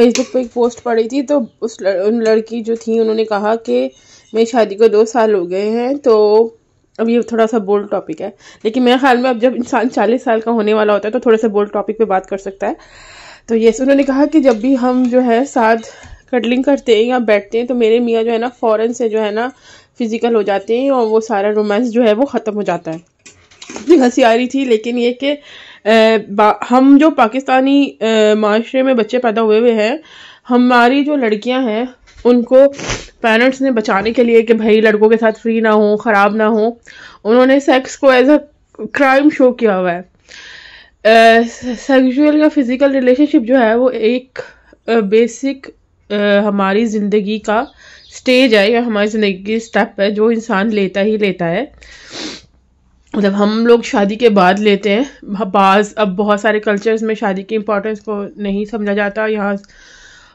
Facebook पे एक post पड़ी थी तो उस लड़, उन लड़की जो थी उन्होंने कहा कि मेरी शादी को दो साल हो गए हैं तो अब ये थोड़ा सा बोल्ड टॉपिक है लेकिन मेरे ख्याल में अब जब इंसान चालीस साल का होने वाला होता है तो थोड़ा सा बोल्ड टॉपिक पर बात कर सकता है तो ये उन्होंने कहा कि जब भी हम जो है साथ कटलिंग करते हैं या बैठते हैं तो मेरे मियाँ जो है ना फ़ौरन से जो है ना फिज़िकल हो जाते हैं और वो सारा रोमांस जो है वो ख़त्म हो जाता है इतनी हंसी आ रही थी लेकिन ये कि हम जो पाकिस्तानी माशरे में बच्चे पैदा हुए हुए हैं हमारी जो लड़कियां हैं उनको पेरेंट्स ने बचाने के लिए कि भाई लड़कों के साथ फ्री ना हो ख़राब ना हो उन्होंने सेक्स को एज अ क्राइम शो किया हुआ है सेक्सुअल या फिज़िकल रिलेशनशिप जो है वो एक बेसिक हमारी ज़िंदगी का स्टेज है या हमारी ज़िंदगी की स्टेप है जो इंसान लेता ही लेता है मतलब हम लोग शादी के बाद लेते हैं बाज अब बहुत सारे कल्चर्स में शादी की इम्पोर्टेंस को नहीं समझा जाता यहाँ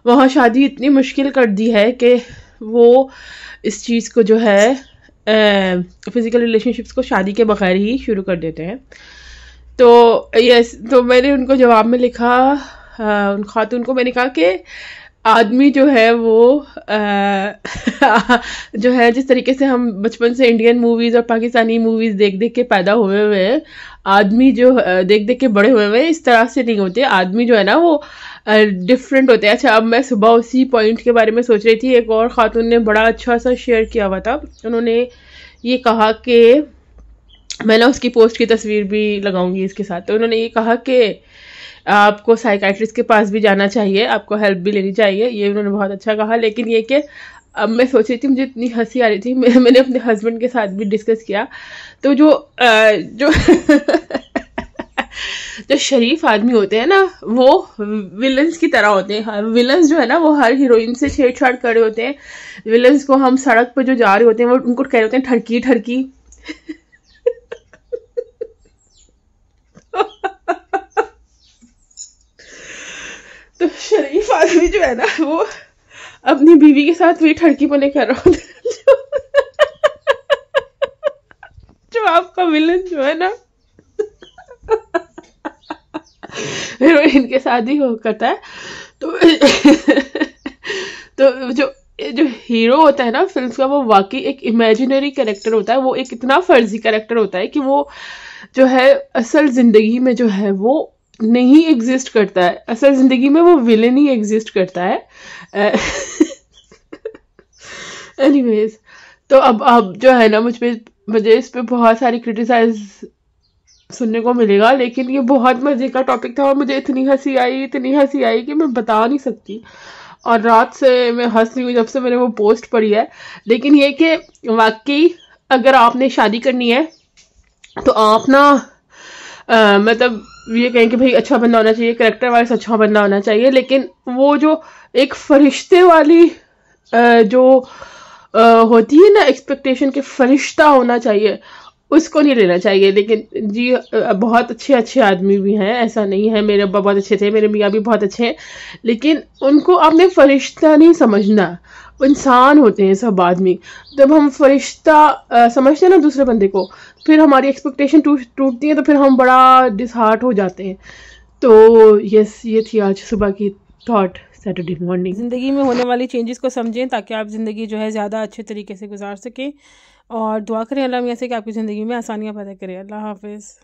वहाँ शादी इतनी मुश्किल कर दी है कि वो इस चीज़ को जो है फिज़िकल रिलेशनशिप्स को शादी के बगैर ही शुरू कर देते हैं तो यस तो मैंने उनको जवाब में लिखा आ, उन खातून को मैंने कहा कि आदमी जो है वो आ, जो है जिस तरीके से हम बचपन से इंडियन मूवीज और पाकिस्तानी मूवीज देख देख के पैदा हुए हुए हैं आदमी जो देख देख के बड़े हुए हुए इस तरह से नहीं होते आदमी जो है ना वो डिफरेंट होते हैं अच्छा अब मैं सुबह उसी पॉइंट के बारे में सोच रही थी एक और ख़ातून ने बड़ा अच्छा सा शेयर किया हुआ था उन्होंने ये कहा कि मैं ना उसकी पोस्ट की तस्वीर भी लगाऊंगी इसके साथ तो उन्होंने ये कहा कि आपको साइकाट्रिस्ट के पास भी जाना चाहिए आपको हेल्प भी लेनी चाहिए ये उन्होंने बहुत अच्छा कहा लेकिन ये कि अब मैं सोच रही थी मुझे इतनी हंसी आ रही थी मैं, मैंने अपने हस्बैंड के साथ भी डिस्कस किया तो जो आ, जो जो शरीफ आदमी होते हैं ना वो विलन्स की तरह होते हैं विलन्स जो है ना वो हर हीरोइन से छेड़छाड़ कर रहे होते हैं विलन्स को हम सड़क पर जो जा रहे होते हैं वो उनको कह रहे होते हैं ठरकी ठरकी तो शरीफ आदमी जो है ना वो अपनी बीवी के साथ वही ठड़की पने कर रहा होता जो आपका विलन जो है ना हीरोइन के साथ ही हो करता है तो तो जो जो हीरो होता है ना फिल्म का वो वाकई एक इमेजिनरी कैरेक्टर होता है वो एक इतना फर्जी कैरेक्टर होता है कि वो जो है असल जिंदगी में जो है वो नहीं एग्जिस्ट करता है असल जिंदगी में वो विलेन ही एग्जिस्ट करता है एनीवेज तो अब अब जो है ना मुझ पर मुझे इस पर बहुत सारी क्रिटिसाइज सुनने को मिलेगा लेकिन ये बहुत मज़े का टॉपिक था और मुझे इतनी हंसी आई इतनी हंसी आई कि मैं बता नहीं सकती और रात से मैं हंस रही हूँ जब से मैंने वो पोस्ट पढ़ी है लेकिन ये कि वाकई अगर आपने शादी करनी है तो आप ना मतलब ये कहें कि भाई अच्छा बंदा होना चाहिए करेक्टर वाइज अच्छा बंदा होना चाहिए लेकिन वो जो एक फरिश्ते वाली जो होती है ना एक्सपेक्टेशन के फरिश्ता होना चाहिए उसको नहीं लेना चाहिए लेकिन जी बहुत अच्छे अच्छे आदमी भी हैं ऐसा नहीं है मेरे अब्बा बहुत अच्छे थे मेरे मियाँ भी बहुत अच्छे हैं लेकिन उनको आपने फरिश्ता नहीं समझना इंसान होते हैं सब आदमी जब हम फरिश्ता समझते हैं ना दूसरे बंदे को फिर हमारी एक्सपेक्टेशन टूट टूटती है तो फिर हम बड़ा डिसहार्ट हो जाते हैं तो यस ये थी आज सुबह की थॉट सैटरडे मॉर्निंग ज़िंदगी में होने वाली चेंजेस को समझें ताकि आप ज़िंदगी जो है ज़्यादा अच्छे तरीके से गुजार सकें और दुआ करें अल्लाह मियाँ से कि आपकी ज़िंदगी में आसानियाँ पैदा करें अल्लाह हाफिज़